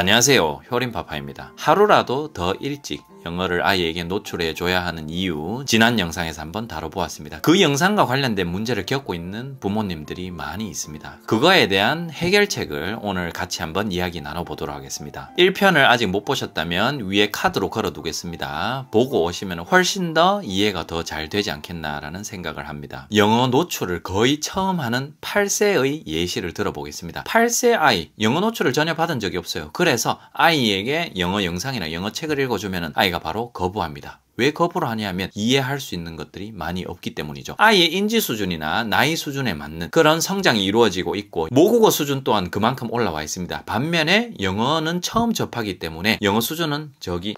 안녕하세요 효림파파입니다 하루라도 더 일찍 영어를 아이에게 노출해 줘야 하는 이유 지난 영상에서 한번 다뤄보았습니다. 그 영상과 관련된 문제를 겪고 있는 부모님들이 많이 있습니다. 그거에 대한 해결책을 오늘 같이 한번 이야기 나눠보도록 하겠습니다. 1편을 아직 못 보셨다면 위에 카드로 걸어두겠습니다. 보고 오시면 훨씬 더 이해가 더 잘 되지 않겠나라는 생각을 합니다. 영어 노출을 거의 처음 하는 8세의 예시를 들어보겠습니다. 8세 아이, 영어 노출을 전혀 받은 적이 없어요. 그래서 아이에게 영어 영상이나 영어 책을 읽어주면 아이 아이가 바로 거부합니다. 왜 거부를 하냐면 이해할 수 있는 것들이 많이 없기 때문이죠. 아이의 인지 수준이나 나이 수준에 맞는 그런 성장이 이루어지고 있고 모국어 수준 또한 그만큼 올라와 있습니다. 반면에 영어는 처음 접하기 때문에 영어 수준은 저기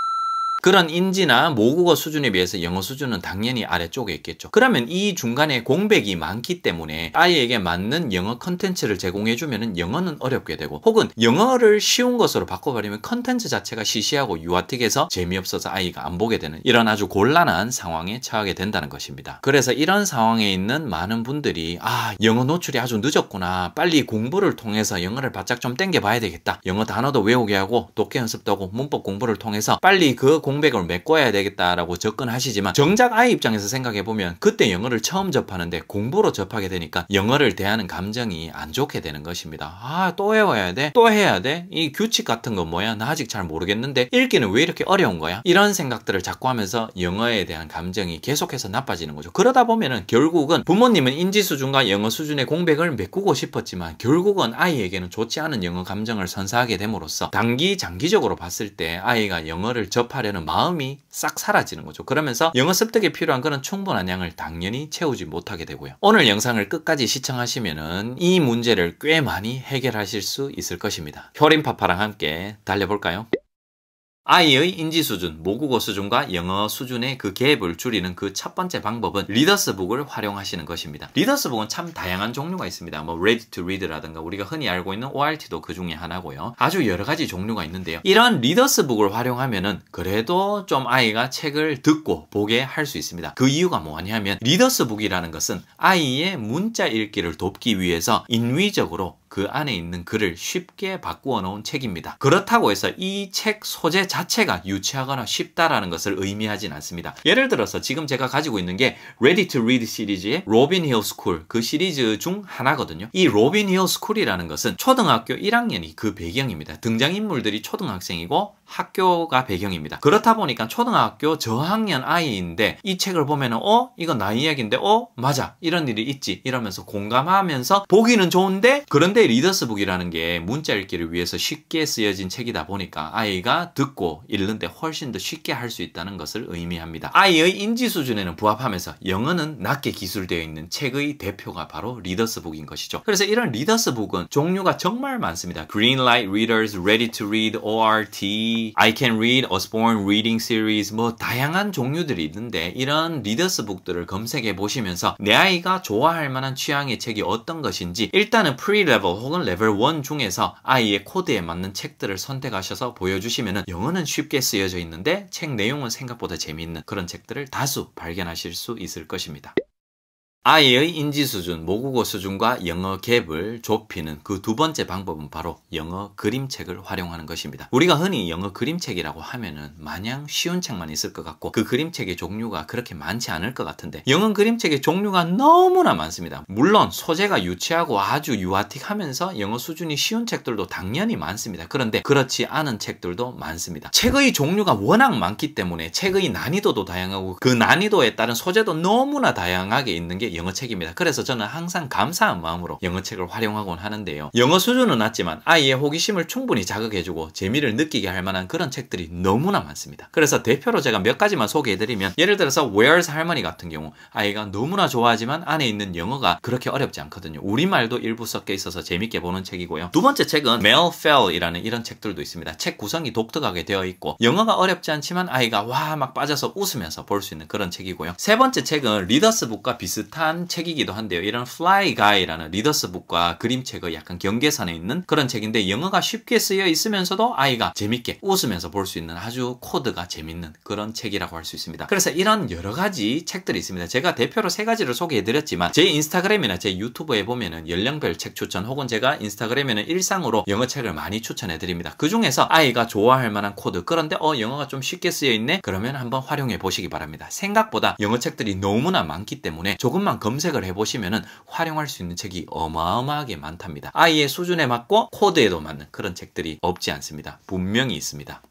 그런 인지나 모국어 수준에 비해서 영어 수준은 당연히 아래쪽에 있겠죠. 그러면 이 중간에 공백이 많기 때문에 아이에게 맞는 영어 컨텐츠를 제공해주면 영어는 어렵게 되고 혹은 영어를 쉬운 것으로 바꿔버리면 컨텐츠 자체가 시시하고 유아틱해서 재미없어서 아이가 안 보게 되는 이런 아주 곤란한 상황에 처하게 된다는 것입니다. 그래서 이런 상황에 있는 많은 분들이 아 영어 노출이 아주 늦었구나 빨리 공부를 통해서 영어를 바짝 좀 땡겨봐야 되겠다 영어 단어도 외우게 하고 독해 연습도 하고 문법 공부를 통해서 빨리 그 공부 를 공백을 메꿔야 되겠다라고 접근하시지만 정작 아이 입장에서 생각해 보면 그때 영어를 처음 접하는데 공부로 접하게 되니까 영어를 대하는 감정이 안 좋게 되는 것입니다. 아, 또 외워야 돼? 또 해야 돼? 이 규칙 같은 건 뭐야? 나 아직 잘 모르겠는데 읽기는 왜 이렇게 어려운 거야? 이런 생각들을 자꾸 하면서 영어에 대한 감정이 계속해서 나빠지는 거죠. 그러다 보면은 결국은 부모님은 인지 수준과 영어 수준의 공백을 메꾸고 싶었지만 결국은 아이에게는 좋지 않은 영어 감정을 선사하게 됨으로써 단기 장기적으로 봤을 때 아이가 영어를 접하려는 하는 마음이 싹 사라지는 거죠. 그러면서 영어 습득에 필요한 그런 충분한 양을 당연히 채우지 못하게 되고요. 오늘 영상을 끝까지 시청하시면 이 문제를 꽤 많이 해결하실 수 있을 것입니다. 효림파파랑 함께 달려볼까요? 아이의 인지 수준, 모국어 수준과 영어 수준의 그 갭을 줄이는 그 첫 번째 방법은 리더스북을 활용하시는 것입니다. 리더스북은 참 다양한 종류가 있습니다. 뭐 Ready 라든가 우리가 흔히 알고 있는 ORT도 그 중에 하나고요. 아주 여러 가지 종류가 있는데요. 이런 리더스북을 활용하면은 그래도 좀 아이가 책을 듣고 보게 할 수 있습니다. 그 이유가 뭐냐면 리더스북이라는 것은 아이의 문자 읽기를 돕기 위해서 인위적으로 그 안에 있는 글을 쉽게 바꾸어 놓은 책입니다. 그렇다고 해서 이 책 소재 자체가 유치하거나 쉽다라는 것을 의미하진 않습니다. 예를 들어서 지금 제가 가지고 있는 게 Ready to Read 시리즈의 Robin Hill School 그 시리즈 중 하나거든요. 이 Robin Hill s c h o o l 이라는 것은 초등학교 1학년이 그 배경입니다. 등장인물들이 초등학생이고 학교가 배경입니다. 그렇다 보니까 초등학교 저학년 아이인데 이 책을 보면은 어? 이건 나 이야기인데 어? 맞아. 이런 일이 있지. 이러면서 공감하면서 보기는 좋은데 그런데 리더스북이라는 게 문자 읽기를 위해서 쉽게 쓰여진 책이다 보니까 아이가 듣고 읽는데 훨씬 더 쉽게 할 수 있다는 것을 의미합니다. 아이의 인지 수준에는 부합하면서 영어는 낮게 기술되어 있는 책의 대표가 바로 리더스북인 것이죠. 그래서 이런 리더스북은 종류가 정말 많습니다. Green Light Readers, Ready to Read, ORT, I Can Read, o s b o r n e Reading Series 뭐 다양한 종류들이 있는데 이런 리더스북들을 검색해 보시면서 내 아이가 좋아할 만한 취향의 책이 어떤 것인지 일단은 프리 레벨 혹은 레벨 1 중에서 아이의 코드에 맞는 책들을 선택하셔서 보여주시면 영어는 쉽게 쓰여져 있는데 책 내용은 생각보다 재미있는 그런 책들을 다수 발견하실 수 있을 것입니다. 아이의 인지 수준, 모국어 수준과 영어 갭을 좁히는 그 두 번째 방법은 바로 영어 그림책을 활용하는 것입니다. 우리가 흔히 영어 그림책이라고 하면은 마냥 쉬운 책만 있을 것 같고 그 그림책의 종류가 그렇게 많지 않을 것 같은데 영어 그림책의 종류가 너무나 많습니다. 물론 소재가 유치하고 아주 유아틱하면서 영어 수준이 쉬운 책들도 당연히 많습니다. 그런데 그렇지 않은 책들도 많습니다. 책의 종류가 워낙 많기 때문에 책의 난이도도 다양하고 그 난이도에 따른 소재도 너무나 다양하게 있는 게 영어책입니다. 그래서 저는 항상 감사한 마음으로 영어책을 활용하곤 하는데요. 영어 수준은 낮지만 아이의 호기심을 충분히 자극해주고 재미를 느끼게 할 만한 그런 책들이 너무나 많습니다. 그래서 대표로 제가 몇 가지만 소개해드리면 예를 들어서 Where's 할머니 같은 경우 아이가 너무나 좋아하지만 안에 있는 영어가 그렇게 어렵지 않거든요. 우리말도 일부 섞여 있어서 재밌게 보는 책이고요. 두 번째 책은 Mel Fell이라는 이런 책들도 있습니다. 책 구성이 독특하게 되어 있고 영어가 어렵지 않지만 아이가 와 막 빠져서 웃으면서 볼 수 있는 그런 책이고요. 세 번째 책은 리더스북과 비슷한 비슷한 책이기도 한데요. 이런 Fly Guy라는 리더스북과 그림책의 약간 경계선에 있는 그런 책인데 영어가 쉽게 쓰여 있으면서도 아이가 재밌게 웃으면서 볼 수 있는 아주 코드가 재밌는 그런 책이라고 할 수 있습니다. 그래서 이런 여러 가지 책들이 있습니다. 제가 대표로 세 가지를 소개해드렸지만 제 인스타그램이나 제 유튜브에 보면은 연령별 책 추천 혹은 제가 인스타그램에는 일상으로 영어 책을 많이 추천해드립니다. 그 중에서 아이가 좋아할 만한 코드 그런데 어 영어가 좀 쉽게 쓰여 있네 그러면 한번 활용해 보시기 바랍니다. 생각보다 영어 책들이 너무나 많기 때문에 조금만 책만 검색을 해보시면 활용할 수 있는 책이 어마어마하게 많답니다. 아이의 수준에 맞고 코드에도 맞는 그런 책들이 없지 않습니다. 분명히 있습니다.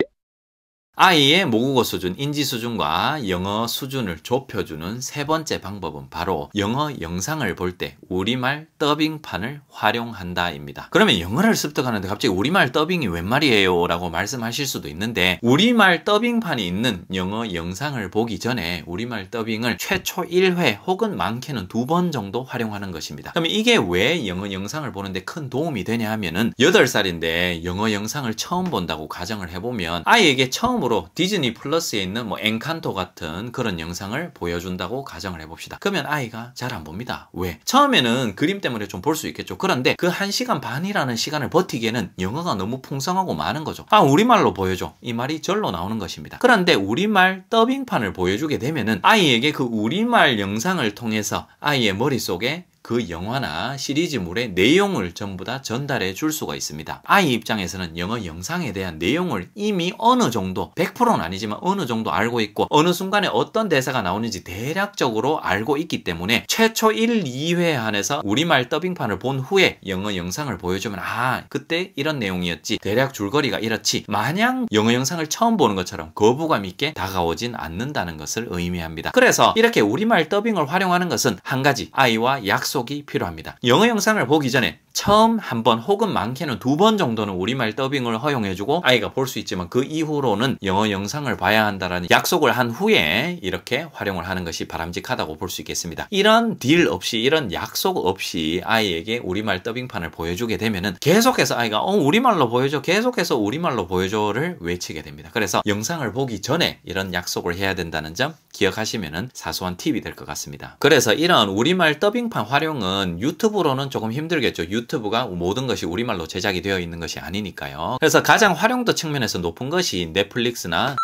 아이의 모국어 수준, 인지 수준과 영어 수준을 좁혀주는 세 번째 방법은 바로 영어 영상을 볼 때 우리말 더빙판을 활용한다입니다. 그러면 영어를 습득하는데 갑자기 우리말 더빙이 웬 말이에요? 라고 말씀하실 수도 있는데 우리말 더빙판이 있는 영어 영상을 보기 전에 우리말 더빙을 최초 1회 혹은 많게는 두 번 정도 활용하는 것입니다. 그럼 이게 왜 영어 영상을 보는데 큰 도움이 되냐 하면은 8살인데 영어 영상을 처음 본다고 가정을 해보면 아이에게 처음 처음으로 디즈니 플러스에 있는 뭐 엔칸토 같은 그런 영상을 보여준다고 가정을 해봅시다. 그러면 아이가 잘 안 봅니다. 왜? 처음에는 그림 때문에 좀 볼 수 있겠죠. 그런데 그 1시간 반이라는 시간을 버티기에는 영어가 너무 풍성하고 많은 거죠. 아 우리말로 보여줘. 이 말이 절로 나오는 것입니다. 그런데 우리말 더빙판을 보여주게 되면은 아이에게 그 우리말 영상을 통해서 아이의 머릿속에 그 영화나 시리즈물의 내용을 전부 다 전달해 줄 수가 있습니다. 아이 입장에서는 영어 영상에 대한 내용을 이미 어느 정도 100%는 아니지만 어느 정도 알고 있고 어느 순간에 어떤 대사가 나오는지 대략적으로 알고 있기 때문에 최초 1, 2회 안에서 우리말 더빙판을 본 후에 영어 영상을 보여주면 아 그때 이런 내용이었지 대략 줄거리가 이렇지 마냥 영어 영상을 처음 보는 것처럼 거부감 있게 다가오진 않는다는 것을 의미합니다. 그래서 이렇게 우리말 더빙을 활용하는 것은 한 가지 아이와 약속 약속이 필요합니다. 영어 영상을 보기 전에 처음 한 번 혹은 많게는 두 번 정도는 우리말 더빙을 허용해주고 아이가 볼 수 있지만 그 이후로는 영어 영상을 봐야 한다라는 약속을 한 후에 이렇게 활용을 하는 것이 바람직하다고 볼 수 있겠습니다. 이런 딜 없이 이런 약속 없이 아이에게 우리말 더빙판을 보여주게 되면은 계속해서 아이가 어 우리말로 보여줘 계속해서 우리말로 보여줘를 외치게 됩니다. 그래서 영상을 보기 전에 이런 약속을 해야 된다는 점 기억하시면은 사소한 팁이 될 것 같습니다. 그래서 이런 우리말 더빙판 활용은 유튜브로는 조금 힘들겠죠. 유튜브가 모든 것이 우리말로 제작이 되어 있는 것이 아니니까요. 그래서 가장 활용도 측면에서 높은 것이 넷플릭스나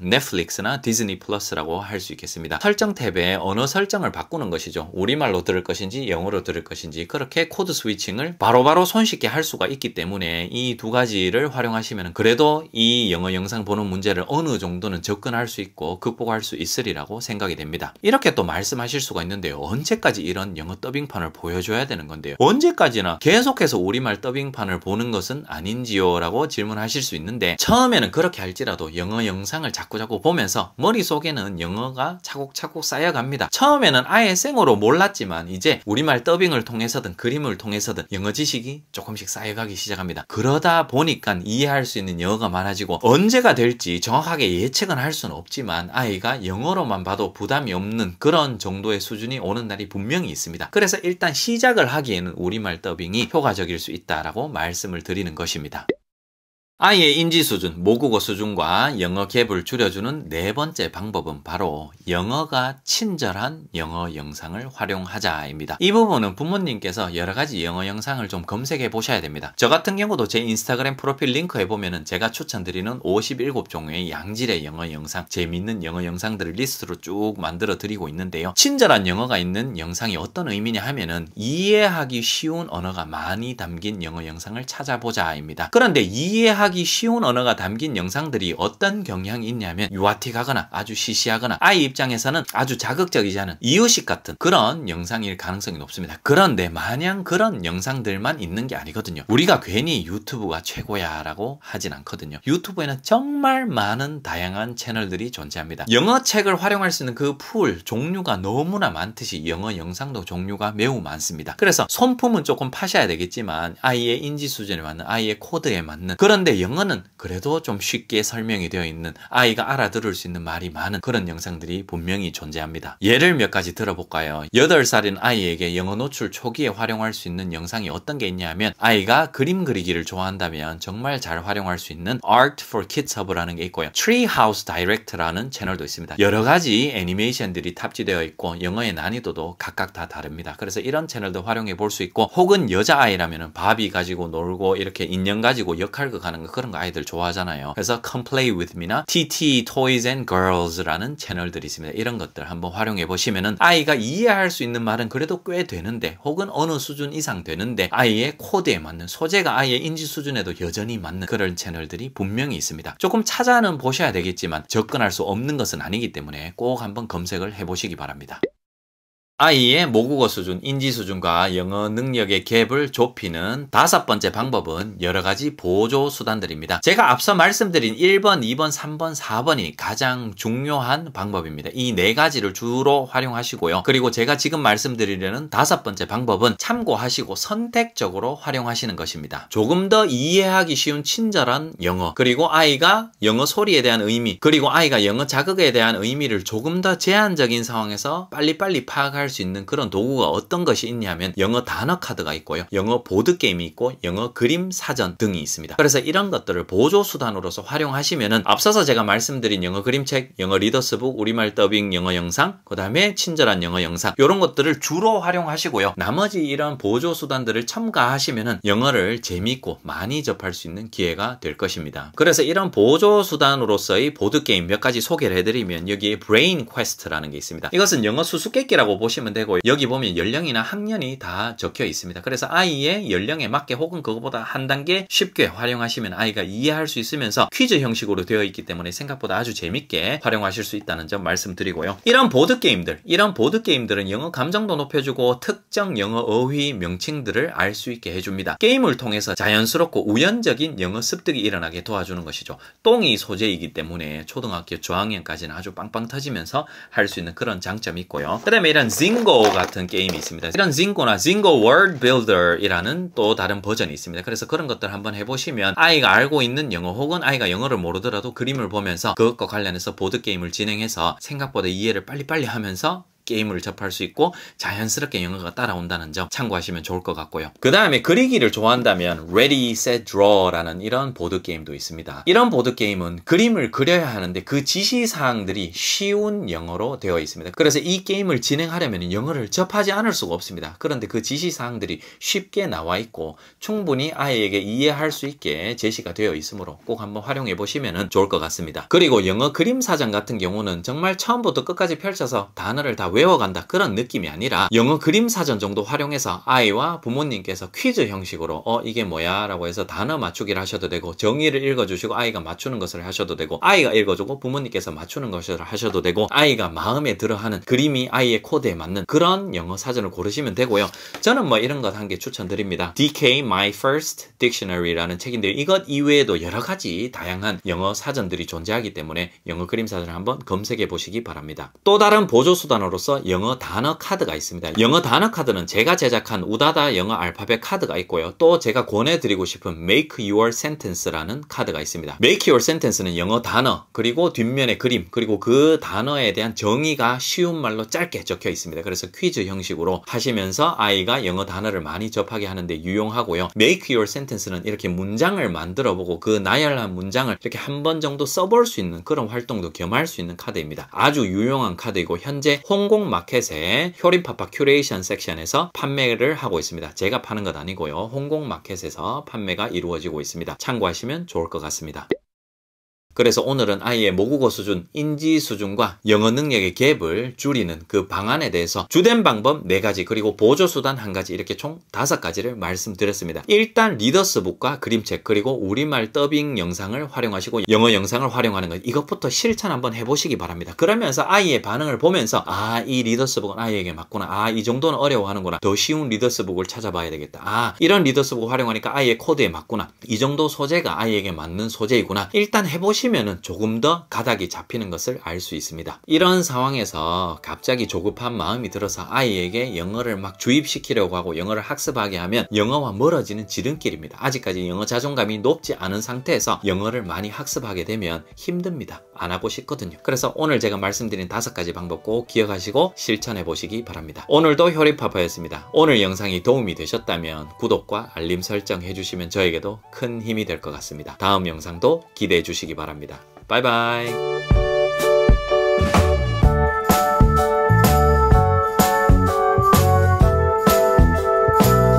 넷플릭스나 디즈니 플러스라고 할 수 있겠습니다. 설정 탭에 언어 설정을 바꾸는 것이죠. 우리말로 들을 것인지 영어로 들을 것인지 그렇게 코드 스위칭을 바로바로 손쉽게 할 수가 있기 때문에 이 두 가지를 활용하시면 그래도 이 영어 영상 보는 문제를 어느 정도는 접근할 수 있고 극복할 수 있으리라고 생각이 됩니다. 이렇게 또 말씀하실 수가 있는데요. 언제까지 이런 영어 더빙판을 보여줘야 되는 건데요. 언제까지나 계속해서 우리말 더빙판을 보는 것은 아닌지요? 라고 질문하실 수 있는데 처음에는 그렇게 할지라도 영어 영상을 작 자꾸자꾸 보면서 머릿속에는 영어가 차곡차곡 쌓여갑니다. 처음에는 아예 생으로 몰랐지만 이제 우리말 더빙을 통해서든 그림을 통해서든 영어 지식이 조금씩 쌓여가기 시작합니다. 그러다 보니까 이해할 수 있는 영어가 많아지고 언제가 될지 정확하게 예측은 할 수는 없지만 아이가 영어로만 봐도 부담이 없는 그런 정도의 수준이 오는 날이 분명히 있습니다. 그래서 일단 시작을 하기에는 우리말 더빙이 효과적일 수 있다라고 말씀을 드리는 것입니다. 아이의 인지 수준, 모국어 수준과 영어 갭을 줄여주는 네 번째 방법은 바로 영어가 친절한 영어 영상을 활용하자입니다. 이 부분은 부모님께서 여러 가지 영어 영상을 좀 검색해 보셔야 됩니다. 저 같은 경우도 제 인스타그램 프로필 링크에 보면은 제가 추천드리는 57종의 양질의 영어 영상, 재미있는 영어 영상들을 리스트로 쭉 만들어 드리고 있는데요. 친절한 영어가 있는 영상이 어떤 의미냐 하면은 이해하기 쉬운 언어가 많이 담긴 영어 영상을 찾아보자입니다. 그런데 이해하기 이해하기 쉬운 언어가 담긴 영상들이 어떤 경향이 있냐면 유아틱하거나 아주 시시하거나 아이 입장에서는 아주 자극적이지 않은 이유식 같은 그런 영상일 가능성이 높습니다. 그런데 마냥 그런 영상들만 있는 게 아니거든요. 우리가 괜히 유튜브가 최고야 라고 하진 않거든요. 유튜브에는 정말 많은 다양한 채널들이 존재합니다. 영어 책을 활용할 수 있는 그 풀 종류가 너무나 많듯이 영어 영상도 종류가 매우 많습니다. 그래서 손품은 조금 파셔야 되겠지만 아이의 인지 수준에 맞는 아이의 코드에 맞는 그런데 영어는 그래도 좀 쉽게 설명이 되어 있는 아이가 알아들을 수 있는 말이 많은 그런 영상들이 분명히 존재합니다. 예를 몇 가지 들어볼까요? 8살인 아이에게 영어 노출 초기에 활용할 수 있는 영상이 어떤 게 있냐면 아이가 그림 그리기를 좋아한다면 정말 잘 활용할 수 있는 Art for Kids Hub라는 게 있고요. Treehouse Direct라는 채널도 있습니다. 여러 가지 애니메이션들이 탑재되어 있고 영어의 난이도도 각각 다 다릅니다. 그래서 이런 채널도 활용해 볼 수 있고 혹은 여자아이라면 바비 가지고 놀고 이렇게 인형 가지고 역할극 하는 거 그런 거 아이들 좋아하잖아요. 그래서 Come Play With Me나 TT Toys and Girls라는 채널들이 있습니다. 이런 것들 한번 활용해 보시면은 아이가 이해할 수 있는 말은 그래도 꽤 되는데 혹은 어느 수준 이상 되는데 아이의 코드에 맞는 소재가 아이의 인지 수준에도 여전히 맞는 그런 채널들이 분명히 있습니다. 조금 찾아는 보셔야 되겠지만 접근할 수 없는 것은 아니기 때문에 꼭 한번 검색을 해보시기 바랍니다. 아이의 모국어 수준, 인지 수준과 영어 능력의 갭을 좁히는 다섯 번째 방법은 여러 가지 보조 수단들입니다. 제가 앞서 말씀드린 1번, 2번, 3번, 4번이 가장 중요한 방법입니다. 이 네 가지를 주로 활용하시고요. 그리고 제가 지금 말씀드리려는 다섯 번째 방법은 참고하시고 선택적으로 활용하시는 것입니다. 조금 더 이해하기 쉬운 친절한 영어, 그리고 아이가 영어 소리에 대한 의미, 그리고 아이가 영어 자극에 대한 의미를 조금 더 제한적인 상황에서 빨리빨리 파악할 할수 있는 그런 도구가 어떤 것이 있냐면 영어 단어 카드가 있고요. 영어 보드 게임이 있고 영어 그림 사전 등이 있습니다. 그래서 이런 것들을 보조 수단으로서 활용하시면은 앞서서 제가 말씀드린 영어 그림책, 영어 리더스북, 우리말 더빙 영어 영상, 그다음에 친절한 영어 영상 이런 것들을 주로 활용하시고요. 나머지 이런 보조 수단들을 첨가하시면은 영어를 재미있고 많이 접할 수 있는 기회가 될 것입니다. 그래서 이런 보조 수단으로서의 보드 게임 몇 가지 소개를 해드리면 여기에 브레인 퀘스트라는 게 있습니다. 이것은 영어 수수께끼라고 보시면 보시면 되고 여기 보면 연령이나 학년이 다 적혀 있습니다. 그래서 아이의 연령에 맞게 혹은 그것보다 한 단계 쉽게 활용하시면 아이가 이해할 수 있으면서 퀴즈 형식으로 되어 있기 때문에 생각보다 아주 재밌게 활용하실 수 있다는 점 말씀드리고요. 이런 보드게임들, 이런 보드게임들은 영어 감정도 높여주고 특정 영어 어휘 명칭들을 알 수 있게 해줍니다. 게임을 통해서 자연스럽고 우연적인 영어 습득이 일어나게 도와주는 것이죠. 똥이 소재이기 때문에 초등학교 저학년까지는 아주 빵빵 터지면서 할 수 있는 그런 장점이 있고요. 그 다음에 이런 Z 징고 같은 게임이 있습니다. 이런 징고나 징고 월드 빌더이라는 또 다른 버전이 있습니다. 그래서 그런 것들 한번 해보시면 아이가 알고 있는 영어 혹은 아이가 영어를 모르더라도 그림을 보면서 그것과 관련해서 보드게임을 진행해서 생각보다 이해를 빨리빨리 하면서 게임을 접할 수 있고 자연스럽게 영어가 따라온다는 점 참고하시면 좋을 것 같고요. 그 다음에 그리기를 좋아한다면 Ready, Set, Draw라는 이런 보드게임도 있습니다. 이런 보드게임은 그림을 그려야 하는데 그 지시사항들이 쉬운 영어로 되어 있습니다. 그래서 이 게임을 진행하려면 영어를 접하지 않을 수가 없습니다. 그런데 그 지시사항들이 쉽게 나와 있고 충분히 아이에게 이해할 수 있게 제시가 되어 있으므로 꼭 한번 활용해 보시면 좋을 것 같습니다. 그리고 영어 그림 사전 같은 경우는 정말 처음부터 끝까지 펼쳐서 단어를 다 외워간다 그런 느낌이 아니라 영어 그림 사전 정도 활용해서 아이와 부모님께서 퀴즈 형식으로 어 이게 뭐야 라고 해서 단어 맞추기를 하셔도 되고 정의를 읽어주시고 아이가 맞추는 것을 하셔도 되고 아이가 읽어주고 부모님께서 맞추는 것을 하셔도 되고 아이가 마음에 들어하는 그림이 아이의 코드에 맞는 그런 영어 사전을 고르시면 되고요 저는 뭐 이런 것 한 개 추천드립니다 DK My First Dictionary라는 책인데 이것 이외에도 여러 가지 다양한 영어 사전들이 존재하기 때문에 영어 그림 사전을 한번 검색해 보시기 바랍니다 또 다른 보조 수단으로 줌으로써 영어 단어 카드가 있습니다. 영어 단어 카드는 제가 제작한 우다다 영어 알파벳 카드가 있고요. 또 제가 권해드리고 싶은 Make Your Sentence라는 카드가 있습니다. Make Your Sentence는 영어 단어 그리고 뒷면의 그림 그리고 그 단어에 대한 정의가 쉬운 말로 짧게 적혀 있습니다. 그래서 퀴즈 형식으로 하시면서 아이가 영어 단어를 많이 접하게 하는데 유용하고요. Make Your Sentence는 이렇게 문장을 만들어 보고 그 나열한 문장을 이렇게 한 번 정도 써볼 수 있는 그런 활동도 겸할 수 있는 카드입니다. 아주 유용한 카드이고 현재 홍보 홍콩마켓의 효림파파 큐레이션 섹션에서 판매를 하고 있습니다. 제가 파는 건 아니고요. 홍콩마켓에서 판매가 이루어지고 있습니다. 참고하시면 좋을 것 같습니다. 그래서 오늘은 아이의 모국어 수준, 인지 수준과 영어 능력의 갭을 줄이는 그 방안에 대해서 주된 방법 4가지 그리고 보조수단 1가지 이렇게 총 5가지를 말씀드렸습니다. 일단 리더스북과 그림책 그리고 우리말 더빙 영상을 활용하시고 영어 영상을 활용하는 것 이것부터 실천 한번 해보시기 바랍니다. 그러면서 아이의 반응을 보면서 아 이 리더스북은 아이에게 맞구나 아 이 정도는 어려워하는구나 더 쉬운 리더스북을 찾아봐야 되겠다 아 이런 리더스북 을 활용하니까 아이의 코드에 맞구나 이 정도 소재가 아이에게 맞는 소재이구나 일단 해보시 치면은 조금 더 가닥이 잡히는 것을 알 수 있습니다. 이런 상황에서 갑자기 조급한 마음이 들어서 아이에게 영어를 막 주입시키려고 하고 영어를 학습하게 하면 영어와 멀어지는 지름길입니다. 아직까지 영어 자존감이 높지 않은 상태에서 영어를 많이 학습하게 되면 힘듭니다. 안 하고 싶거든요. 그래서 오늘 제가 말씀드린 다섯 가지 방법 꼭 기억하시고 실천해 보시기 바랍니다. 오늘도 효리파파였습니다. 오늘 영상이 도움이 되셨다면 구독과 알림 설정 해주시면 저에게도 큰 힘이 될 것 같습니다. 다음 영상도 기대해 주시기 바랍니다. 바니다 바이바이.